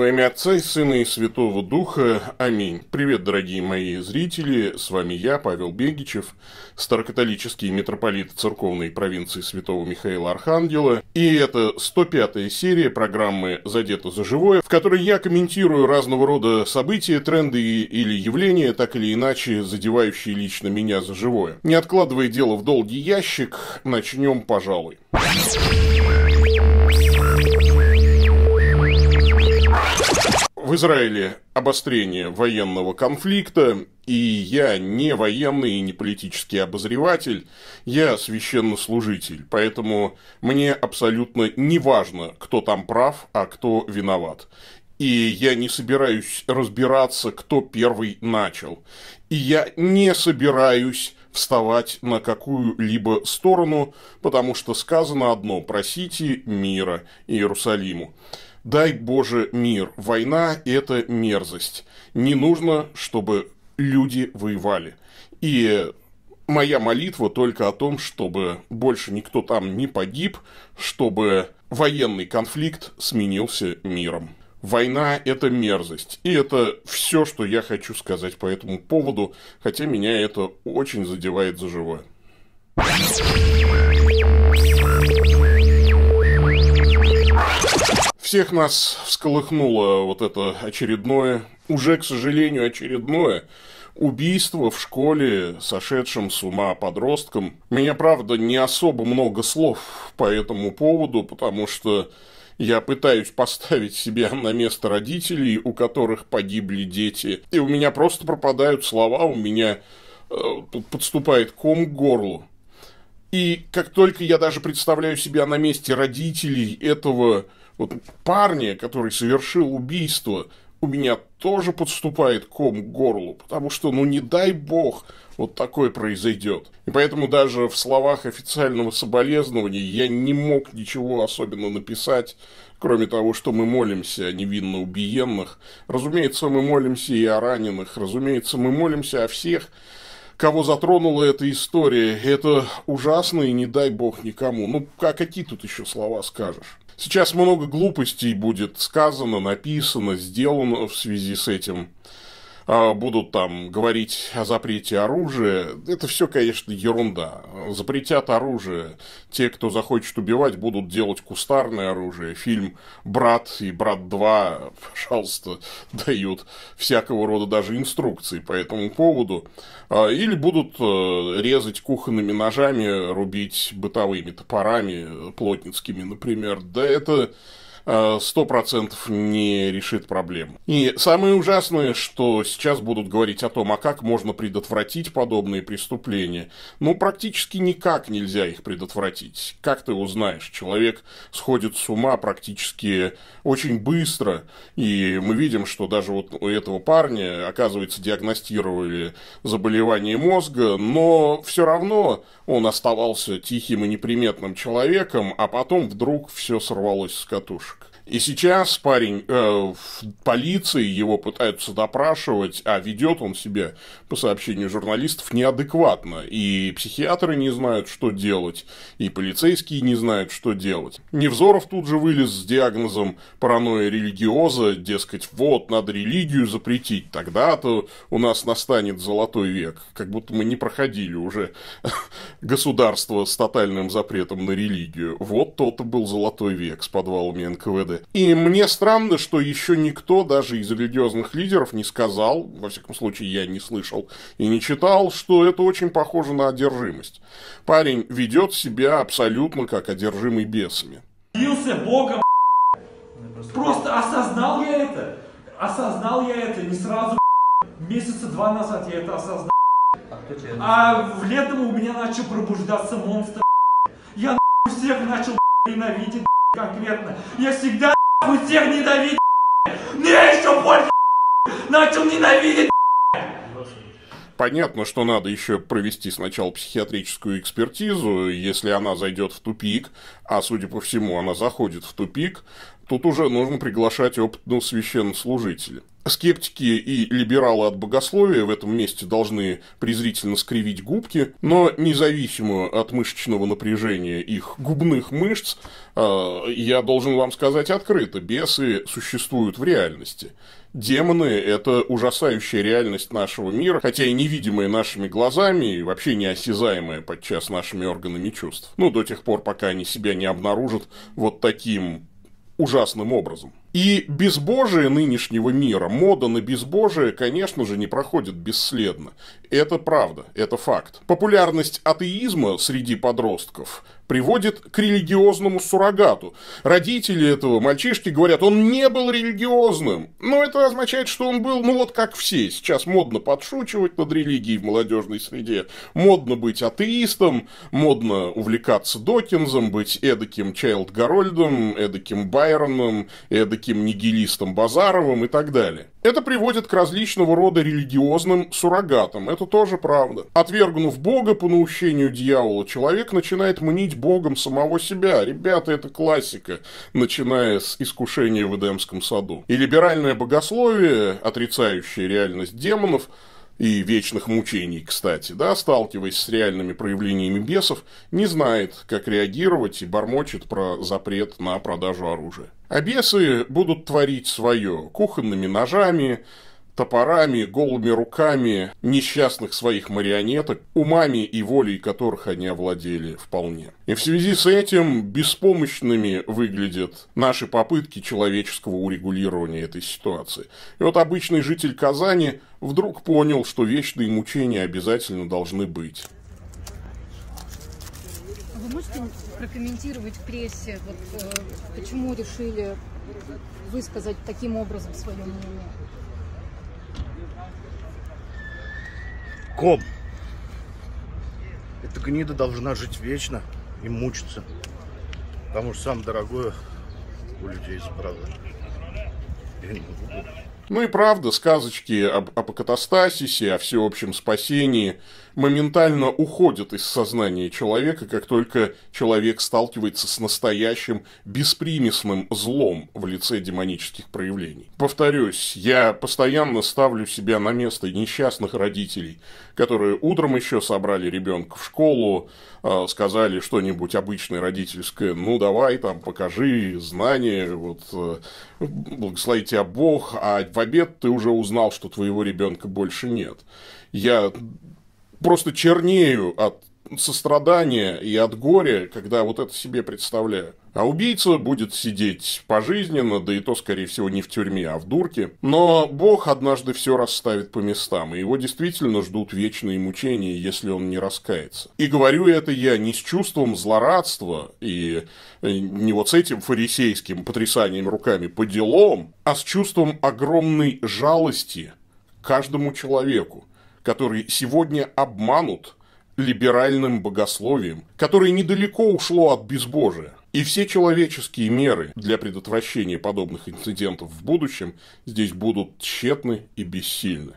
Во имя Отца и Сына и Святого Духа. Аминь. Привет, дорогие мои зрители. С вами я, Павел Бегичев, старокатолический митрополит церковной провинции Святого Михаила Архангела. И это 105-я серия программы «Задето за живое», в которой я комментирую разного рода события, тренды или явления, так или иначе задевающие лично меня за живое. Не откладывая дело в долгий ящик, начнем, пожалуй. в Израиле обострение военного конфликта, и я не военный и не политический обозреватель, я священнослужитель, поэтому мне абсолютно не важно, кто там прав, а кто виноват. И я не собираюсь разбираться, кто первый начал. И я не собираюсь вставать на какую-либо сторону, потому что сказано одно – просите мира Иерусалиму. Дай Боже мир. Война – это мерзость. Не нужно, чтобы люди воевали. И моя молитва только о том, чтобы больше никто там не погиб, чтобы военный конфликт сменился миром. Война – это мерзость. И это все, что я хочу сказать по этому поводу, хотя меня это очень задевает за живое. Всех нас всколыхнуло вот это очередное, уже, к сожалению, очередное убийство в школе сошедшим с ума подростком. Меня, правда, не особо много слов по этому поводу, потому что я пытаюсь поставить себя на место родителей, у которых погибли дети, и у меня просто пропадают слова, у меня э, подступает ком к горлу. И как только я даже представляю себя на месте родителей этого вот парня, который совершил убийство, у меня тоже подступает ком к горлу, потому что, ну не дай бог, вот такое произойдет. И поэтому даже в словах официального соболезнования я не мог ничего особенно написать, кроме того, что мы молимся о невинно убиенных. Разумеется, мы молимся и о раненых, разумеется, мы молимся о всех, кого затронула эта история. Это ужасно и не дай бог никому. Ну, как какие тут еще слова скажешь? Сейчас много глупостей будет сказано, написано, сделано в связи с этим. А, будут там говорить о запрете оружия. Это все, конечно, ерунда. Запретят оружие. Те, кто захочет убивать, будут делать кустарное оружие. Фильм «Брат» и «Брат 2», пожалуйста, дают всякого рода даже инструкции по этому поводу. А, или будут э, резать кухонными ножами, рубить бытовыми топорами, плотницкими, например. Да это Э, сто процентов не решит проблем. И самое ужасное, что сейчас будут говорить о том, а как можно предотвратить подобные преступления. Ну, практически никак нельзя их предотвратить. Как ты узнаешь? Человек сходит с ума практически очень быстро, и мы видим, что даже вот у этого парня, оказывается, диагностировали заболевание мозга, но все равно он оставался тихим и неприметным человеком, а потом вдруг все сорвалось с катушек. И сейчас парень э, в полиции, его пытаются допрашивать, а ведет он себя, по сообщению журналистов, неадекватно. И психиатры не знают, что делать, и полицейские не знают, что делать. Невзоров тут же вылез с диагнозом паранойя религиоза, дескать, вот, надо религию запретить, тогда-то у нас настанет золотой век. Как будто мы не проходили уже государство с тотальным запретом на религию. Вот тот то был золотой век с подвалами НКВД. И мне странно, что еще никто даже из религиозных лидеров не сказал, во всяком случае я не слышал и не читал, что это очень похоже на одержимость. Парень ведет себя абсолютно как одержимый бесами. Бился Богом, Просто осознал я это. Осознал я это не сразу, Месяца два назад я это осознал. А, а в летом у меня начал пробуждаться монстр. Я всех начал ненавидеть конкретно. Я всегда всех ненавидел. мне еще больше начал ненавидеть. Понятно, что надо еще провести сначала психиатрическую экспертизу, если она зайдет в тупик, а судя по всему она заходит в тупик, тут уже нужно приглашать опытного священнослужителя. Скептики и либералы от богословия в этом месте должны презрительно скривить губки, но независимо от мышечного напряжения их губных мышц, а, я должен вам сказать открыто, бесы существуют в реальности. Демоны – это ужасающая реальность нашего мира, хотя и невидимая нашими глазами, и вообще неосязаемая подчас нашими органами чувств. Ну, до тех пор, пока они себя не обнаружат вот таким ужасным образом. И безбожие нынешнего мира, мода на безбожие, конечно же, не проходит бесследно. Это правда, это факт. Популярность атеизма среди подростков приводит к религиозному суррогату. Родители этого мальчишки говорят, он не был религиозным. Но это означает, что он был, ну вот как все. Сейчас модно подшучивать над религией в молодежной среде. Модно быть атеистом, модно увлекаться Докинзом, быть эдаким Чайлд Гарольдом, эдаким Байроном, эдаким таким нигилистом Базаровым и так далее. Это приводит к различного рода религиозным суррогатам, это тоже правда. Отвергнув Бога по наущению дьявола, человек начинает мнить Богом самого себя. Ребята, это классика, начиная с искушения в Эдемском саду. И либеральное богословие, отрицающее реальность демонов, и вечных мучений, кстати, да, сталкиваясь с реальными проявлениями бесов, не знает, как реагировать и бормочет про запрет на продажу оружия. А бесы будут творить свое кухонными ножами, топорами, голыми руками несчастных своих марионеток, умами и волей которых они овладели вполне. И в связи с этим беспомощными выглядят наши попытки человеческого урегулирования этой ситуации. И вот обычный житель Казани вдруг понял, что вечные мучения обязательно должны быть. А вы можете прокомментировать в прессе, вот, э, почему решили высказать таким образом свое мнение? ком. Эта гнида должна жить вечно и мучиться. Потому что самое дорогое у людей забрало. Я не могу. Ну и правда, сказочки об апокатастасисе, о всеобщем спасении моментально уходят из сознания человека, как только человек сталкивается с настоящим беспримесным злом в лице демонических проявлений. Повторюсь, я постоянно ставлю себя на место несчастных родителей, которые утром еще собрали ребенка в школу, а, сказали что-нибудь обычное родительское, ну давай там покажи знания, вот э, благословите тебя Бог, а в обед, ты уже узнал, что твоего ребенка больше нет. Я просто чернею от сострадания и от горя, когда вот это себе представляю. А убийца будет сидеть пожизненно, да и то, скорее всего, не в тюрьме, а в дурке. Но Бог однажды все расставит по местам, и его действительно ждут вечные мучения, если он не раскается. И говорю это я не с чувством злорадства и э, не вот с этим фарисейским потрясанием руками по делам, а с чувством огромной жалости каждому человеку, который сегодня обманут – либеральным богословием, которое недалеко ушло от безбожия. И все человеческие меры для предотвращения подобных инцидентов в будущем здесь будут тщетны и бессильны,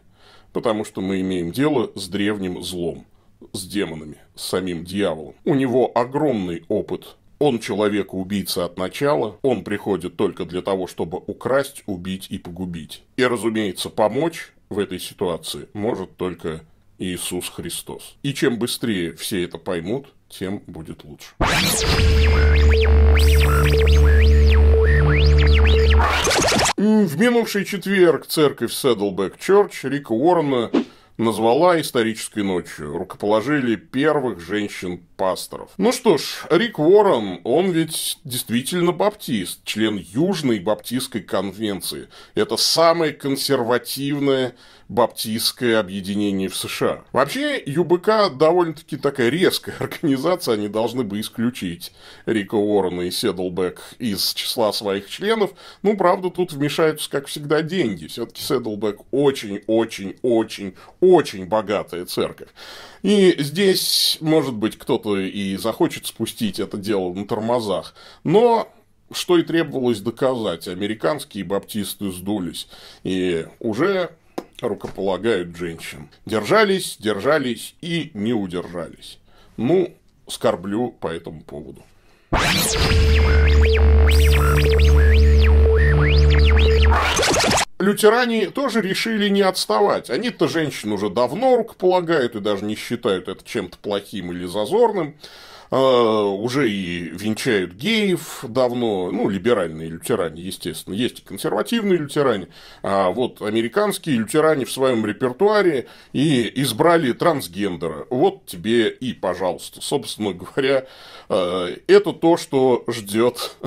потому что мы имеем дело с древним злом, с демонами, с самим дьяволом. У него огромный опыт. Он человек убийца от начала, он приходит только для того, чтобы украсть, убить и погубить. И, разумеется, помочь в этой ситуации может только Иисус Христос. И чем быстрее все это поймут, тем будет лучше. В минувший четверг церковь Седлбек Church Рика Уоррена назвала исторической ночью. Рукоположили первых женщин пасторов. Ну что ж, Рик Уоррен, он ведь действительно баптист, член Южной Баптистской конвенции. Это самое консервативное баптистское объединение в США. Вообще, ЮБК довольно-таки такая резкая организация, они должны бы исключить Рика Уоррена и Седлбек из числа своих членов. Ну, правда, тут вмешаются, как всегда, деньги. Все-таки Седлбек очень-очень-очень-очень богатая церковь. И здесь, может быть, кто-то и захочет спустить это дело на тормозах. Но что и требовалось доказать. Американские баптисты сдулись. И уже рукополагают женщин. Держались, держались и не удержались. Ну, скорблю по этому поводу. лютеране тоже решили не отставать. Они-то женщин уже давно рукополагают и даже не считают это чем-то плохим или зазорным. Uh, уже и венчают геев давно, ну, либеральные лютеране, естественно, есть и консервативные лютеране, а вот американские лютеране в своем репертуаре и избрали трансгендера. Вот тебе и, пожалуйста, собственно говоря, uh, это то, что ждет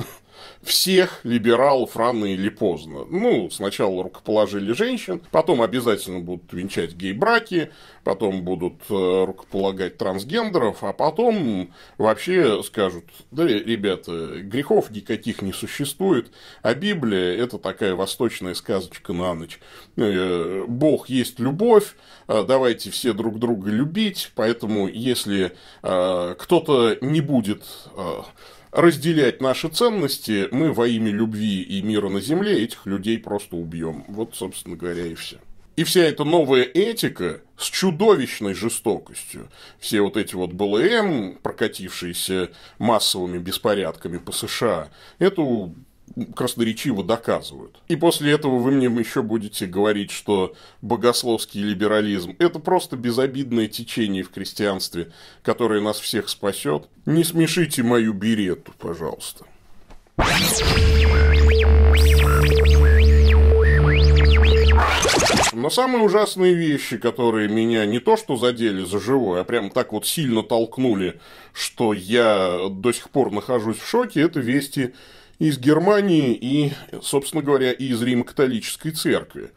всех либералов рано или поздно. Ну, сначала рукоположили женщин, потом обязательно будут венчать гей-браки, потом будут э, рукополагать трансгендеров, а потом вообще скажут, да, ребята, грехов никаких не существует, а Библия – это такая восточная сказочка на ночь. Э, Бог есть любовь, э, давайте все друг друга любить, поэтому если кто-то не будет разделять наши ценности, мы во имя любви и мира на земле этих людей просто убьем. Вот, собственно говоря, и все. И вся эта новая этика с чудовищной жестокостью, все вот эти вот БЛМ, прокатившиеся массовыми беспорядками по США, эту красноречиво доказывают. И после этого вы мне еще будете говорить, что богословский либерализм – это просто безобидное течение в христианстве, которое нас всех спасет. Не смешите мою берету, пожалуйста. Но самые ужасные вещи, которые меня не то что задели за живое, а прям так вот сильно толкнули, что я до сих пор нахожусь в шоке, это вести из Германии и, собственно говоря, из Рим-католической церкви.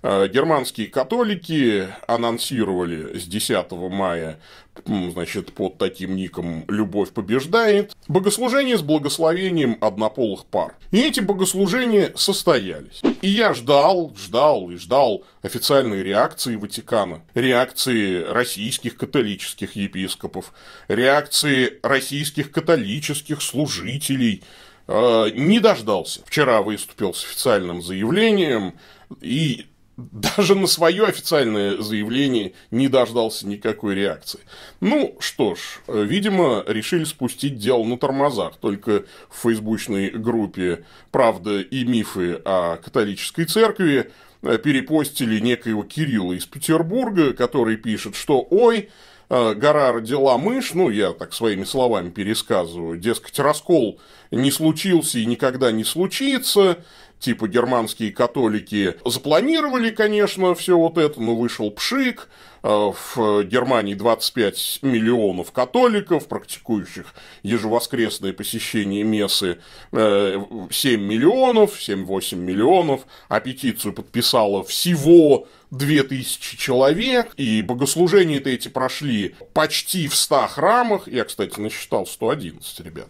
А, германские католики анонсировали с 10 мая значит, под таким ником «Любовь побеждает», богослужение с благословением однополых пар. И эти богослужения состоялись. И я ждал, ждал и ждал официальной реакции Ватикана, реакции российских католических епископов, реакции российских католических служителей – а, не дождался. Вчера выступил с официальным заявлением и даже на свое официальное заявление не дождался никакой реакции. Ну что ж, видимо, решили спустить дело на тормозах. Только в фейсбучной группе «Правда и мифы о католической церкви» перепостили некоего Кирилла из Петербурга, который пишет, что «Ой, Э, гора родила мышь, ну, я так своими словами пересказываю, дескать, раскол не случился и никогда не случится, типа германские католики запланировали, конечно, все вот это, но ну, вышел пшик, э, в Германии 25 миллионов католиков, практикующих ежевоскресное посещение мессы 7 э, миллионов, 7-8 миллионов, а петицию подписало всего 2000 человек, и богослужения-то эти прошли почти в 100 храмах, я, кстати, насчитал 111, ребят,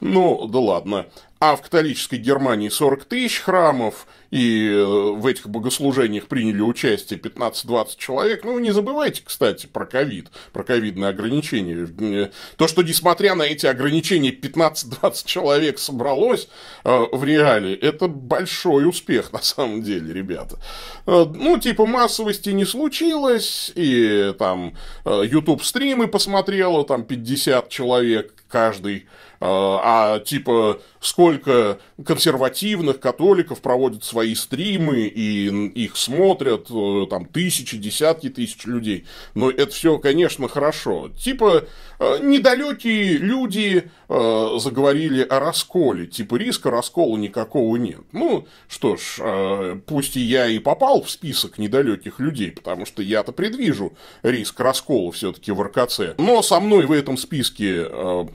ну, да ладно, а в католической Германии 40 тысяч храмов, и э, в этих богослужениях приняли участие 15-20 человек. Ну, не забывайте, кстати, про ковид, про ковидные ограничения. Э, то, что несмотря на эти ограничения 15-20 человек собралось э, в реале, это большой успех на самом деле, ребята. ну, типа массовости не случилось, и там YouTube-стримы посмотрело там 50 человек каждый а, а типа сколько консервативных католиков проводят свои стримы, и их смотрят э, там тысячи, десятки тысяч людей. Но это все, конечно, хорошо. Типа э, недалекие люди э, заговорили о расколе, типа риска раскола никакого нет. Ну, что ж, пусть и я и попал в список недалеких людей, потому что я-то предвижу риск раскола все-таки в РКЦ. Но со мной в этом списке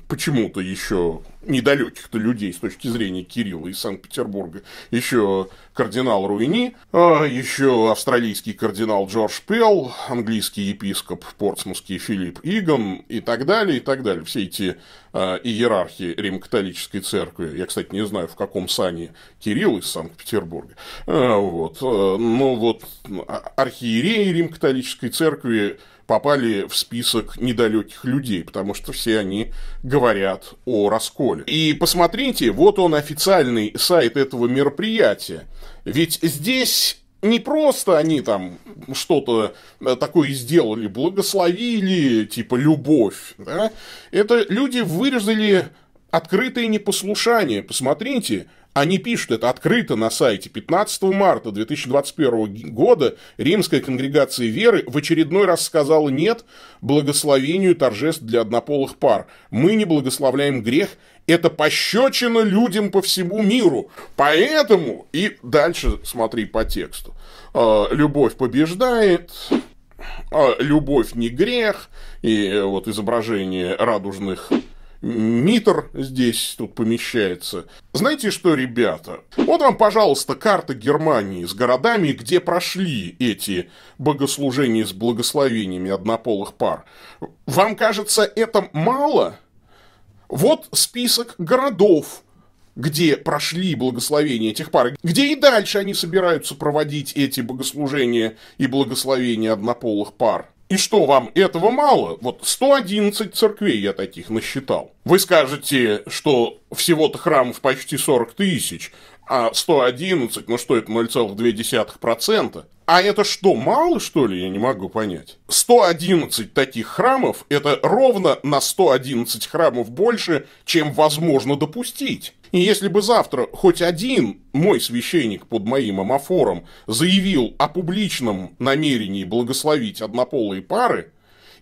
почему-то еще show. недалеких-то людей с точки зрения Кирилла из Санкт-Петербурга, еще кардинал Руини, а, еще австралийский кардинал Джордж Пелл, английский епископ портсмутский Филипп Игом и так далее, и так далее. Все эти э, а, иерархии Рим-католической церкви, я, кстати, не знаю, в каком сане Кирилл из Санкт-Петербурга, а, вот, но ну вот архиереи Рим-католической церкви попали в список недалеких людей, потому что все они говорят о расколе ролик. И посмотрите, вот он официальный сайт этого мероприятия. Ведь здесь не просто они там что-то э, такое сделали, благословили, типа, любовь, да? Это люди вырезали открытое непослушание. Посмотрите, они пишут это открыто на сайте. 15 марта 2021 года Римская конгрегация веры в очередной раз сказала «нет» благословению торжеств для однополых пар. Мы не благословляем грех это пощечина людям по всему миру. Поэтому, и дальше смотри по тексту. А, любовь побеждает, а, любовь не грех, и вот изображение радужных Митр здесь тут помещается. Знаете что, ребята? Вот вам, пожалуйста, карта Германии с городами, где прошли эти богослужения с благословениями однополых пар. Вам кажется это мало? Вот список городов, где прошли благословения этих пар, где и дальше они собираются проводить эти богослужения и благословения однополых пар. И что, вам этого мало? Вот 111 церквей я таких насчитал. Вы скажете, что всего-то храмов почти 40 тысяч, а 111, ну что это, 0,2%. А это что, мало что ли? Я не могу понять. 111 таких храмов – это ровно на 111 храмов больше, чем возможно допустить. И если бы завтра хоть один мой священник под моим амофором заявил о публичном намерении благословить однополые пары,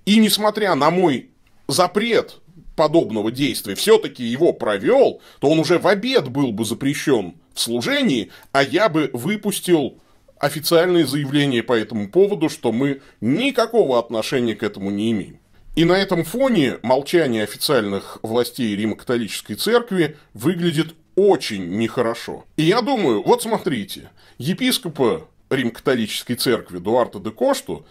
и несмотря на мой запрет подобного действия все-таки его провел, то он уже в обед был бы запрещен в служении, а я бы выпустил официальные заявления по этому поводу, что мы никакого отношения к этому не имеем. И на этом фоне молчание официальных властей Рима-католической церкви выглядит очень нехорошо. И я думаю, вот смотрите, епископа Рим-католической церкви Дуарта де Кошту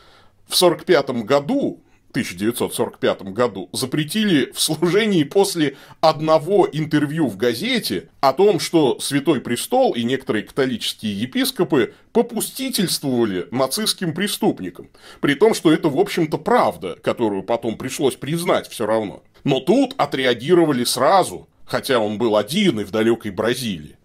в 1945 году 1945 году запретили в служении после одного интервью в газете о том, что Святой Престол и некоторые католические епископы попустительствовали нацистским преступникам. При том, что это, в общем-то, правда, которую потом пришлось признать все равно. Но тут отреагировали сразу, хотя он был один и в далекой Бразилии.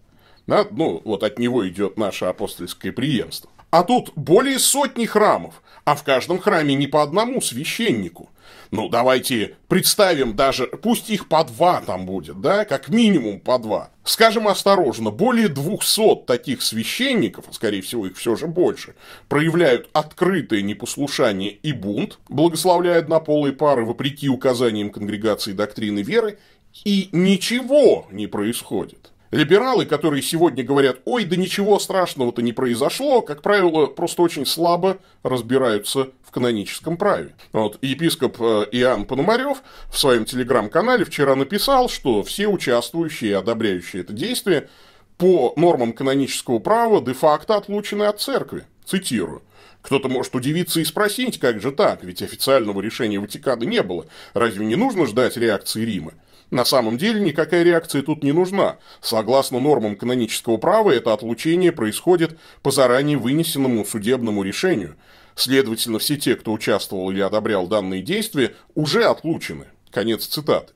Да? Ну, вот от него идет наше апостольское преемство. А тут более сотни храмов, а в каждом храме не по одному священнику. Ну, давайте представим даже, пусть их по два там будет, да, как минимум по два. Скажем осторожно, более двухсот таких священников, скорее всего их все же больше, проявляют открытое непослушание и бунт, благословляя однополые пары вопреки указаниям конгрегации доктрины веры, и ничего не происходит. Либералы, которые сегодня говорят, ой, да ничего страшного-то не произошло, как правило, просто очень слабо разбираются в каноническом праве. Вот, епископ э, Иоанн Пономарев в своем телеграм-канале вчера написал, что все участвующие и одобряющие это действие по нормам канонического права де-факто отлучены от церкви. Цитирую. Кто-то может удивиться и спросить, как же так, ведь официального решения Ватикана не было. Разве не нужно ждать реакции Рима? На самом деле никакая реакция тут не нужна. Согласно нормам канонического права, это отлучение происходит по заранее вынесенному судебному решению. Следовательно, все те, кто участвовал или одобрял данные действия, уже отлучены. Конец цитаты.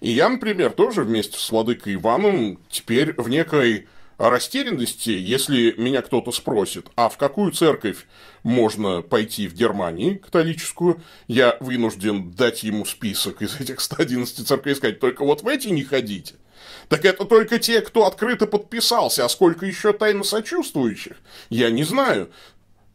И я, например, тоже вместе с владыкой Иваном теперь в некой растерянности, если меня кто-то спросит, а в какую церковь можно пойти в Германии католическую, я вынужден дать ему список из этих 111 церквей и сказать, только вот в эти не ходите. Так это только те, кто открыто подписался, а сколько еще тайно сочувствующих, я не знаю.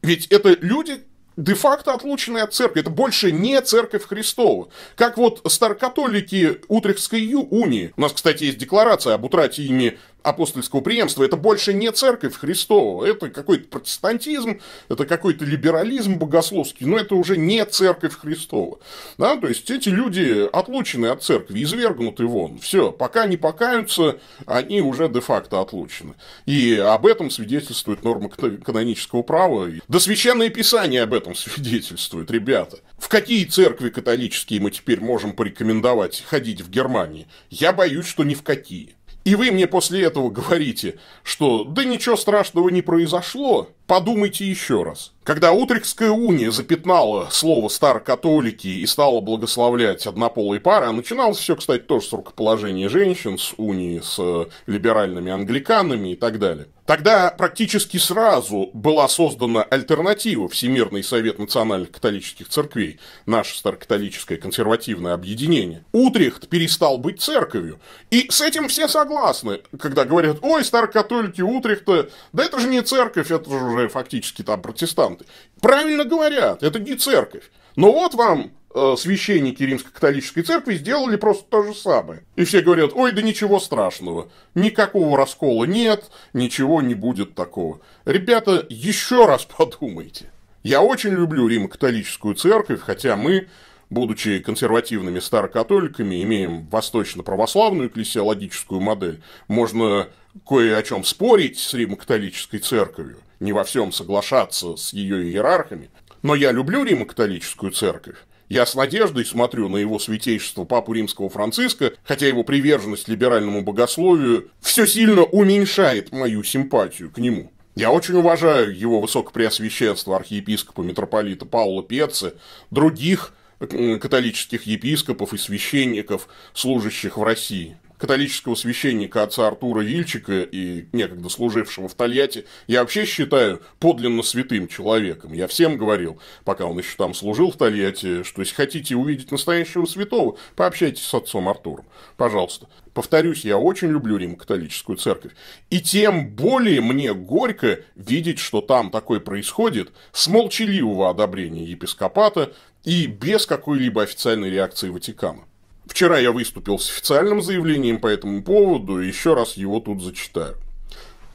Ведь это люди, де-факто отлученные от церкви. Это больше не церковь Христова. Как вот старокатолики Утрехтской унии. У нас, кстати, есть декларация об утрате ими апостольского преемства. Это больше не церковь Христова, это какой-то протестантизм, это какой-то либерализм богословский, но это уже не церковь Христова. Да? То есть эти люди отлучены от церкви, извергнуты вон. Все, пока не покаются, они уже де-факто отлучены. И об этом свидетельствует норма канонического права. Да священное писание об этом свидетельствует, ребята. В какие церкви католические мы теперь можем порекомендовать ходить в Германии? Я боюсь, что ни в какие. И вы мне после этого говорите, что да ничего страшного не произошло, подумайте еще раз. Когда Утрикская уния запятнала слово «старокатолики» и стала благословлять однополые пары, а начиналось все, кстати, тоже с рукоположения женщин, с унии с э, либеральными англиканами и так далее, Тогда практически сразу была создана альтернатива Всемирный совет национальных католических церквей, наше старокатолическое консервативное объединение. Утрехт перестал быть церковью. И с этим все согласны, когда говорят, ой, старокатолики Утрехта, да это же не церковь, это же уже фактически там протестанты. Правильно говорят, это не церковь. Но вот вам Э, священники римско-католической церкви сделали просто то же самое. И все говорят, ой, да ничего страшного, никакого раскола нет, ничего не будет такого. Ребята, еще раз подумайте. Я очень люблю Римо-католическую церковь, хотя мы, будучи консервативными старокатоликами, имеем восточно-православную эклесиологическую модель. Можно кое о чем спорить с Римо-католической церковью, не во всем соглашаться с ее иерархами. Но я люблю Римо-католическую церковь. Я с надеждой смотрю на его святейшество Папу Римского Франциска, хотя его приверженность либеральному богословию все сильно уменьшает мою симпатию к нему. Я очень уважаю его высокопреосвященство архиепископа митрополита Паула Пеце, других э, католических епископов и священников, служащих в России католического священника отца Артура Вильчика и некогда служившего в Тольятти, я вообще считаю подлинно святым человеком. Я всем говорил, пока он еще там служил в Тольятти, что если хотите увидеть настоящего святого, пообщайтесь с отцом Артуром. Пожалуйста. Повторюсь, я очень люблю Римо-католическую церковь. И тем более мне горько видеть, что там такое происходит с молчаливого одобрения епископата и без какой-либо официальной реакции Ватикана. Вчера я выступил с официальным заявлением по этому поводу, и еще раз его тут зачитаю.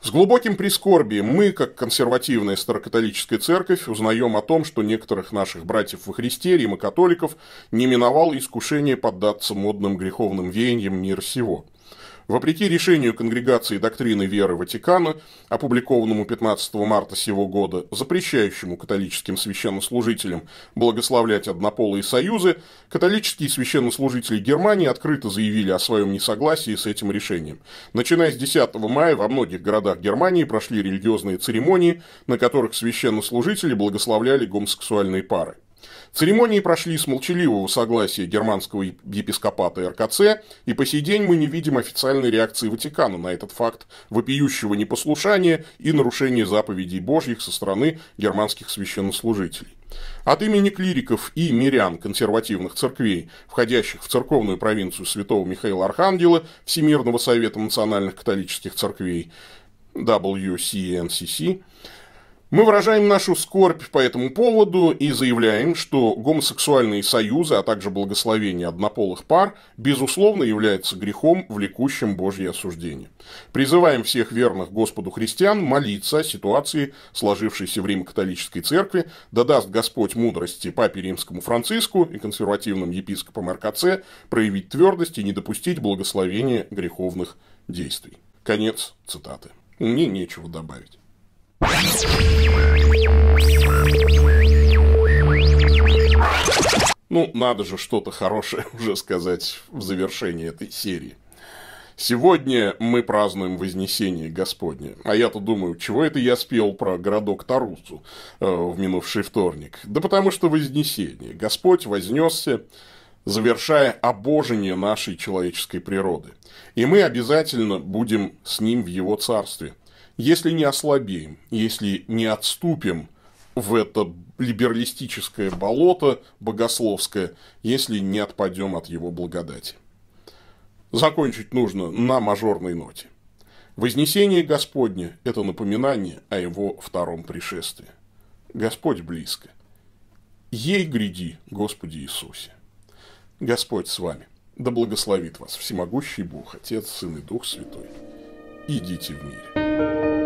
С глубоким прискорбием мы, как консервативная старокатолическая церковь, узнаем о том, что некоторых наших братьев во Христе, рим и католиков, не миновало искушение поддаться модным греховным веяниям мир сего – Вопреки решению Конгрегации доктрины веры Ватикана, опубликованному 15 марта сего года, запрещающему католическим священнослужителям благословлять однополые союзы, католические священнослужители Германии открыто заявили о своем несогласии с этим решением. Начиная с 10 мая во многих городах Германии прошли религиозные церемонии, на которых священнослужители благословляли гомосексуальные пары. Церемонии прошли с молчаливого согласия германского епископата РКЦ, и по сей день мы не видим официальной реакции Ватикана на этот факт вопиющего непослушания и нарушения заповедей Божьих со стороны германских священнослужителей. От имени клириков и мирян консервативных церквей, входящих в церковную провинцию святого Михаила Архангела Всемирного Совета Национальных Католических Церквей WCNCC, мы выражаем нашу скорбь по этому поводу и заявляем, что гомосексуальные союзы, а также благословение однополых пар, безусловно, являются грехом, влекущим Божье осуждение. Призываем всех верных Господу христиан молиться о ситуации, сложившейся в Рим-католической церкви, да даст Господь мудрости папе римскому Франциску и консервативным епископам РКЦ проявить твердость и не допустить благословения греховных действий. Конец цитаты. Мне нечего добавить. Ну, надо же что-то хорошее уже сказать в завершении этой серии. Сегодня мы празднуем Вознесение Господне. А я-то думаю, чего это я спел про городок Тарусу э, в минувший вторник? Да потому что Вознесение. Господь вознесся, завершая обожение нашей человеческой природы. И мы обязательно будем с Ним в Его Царстве – если не ослабеем, если не отступим в это либералистическое болото богословское, если не отпадем от его благодати. Закончить нужно на мажорной ноте. Вознесение Господне – это напоминание о его втором пришествии. Господь близко. Ей гряди, Господи Иисусе. Господь с вами. Да благословит вас всемогущий Бог, Отец, Сын и Дух Святой идите в мире.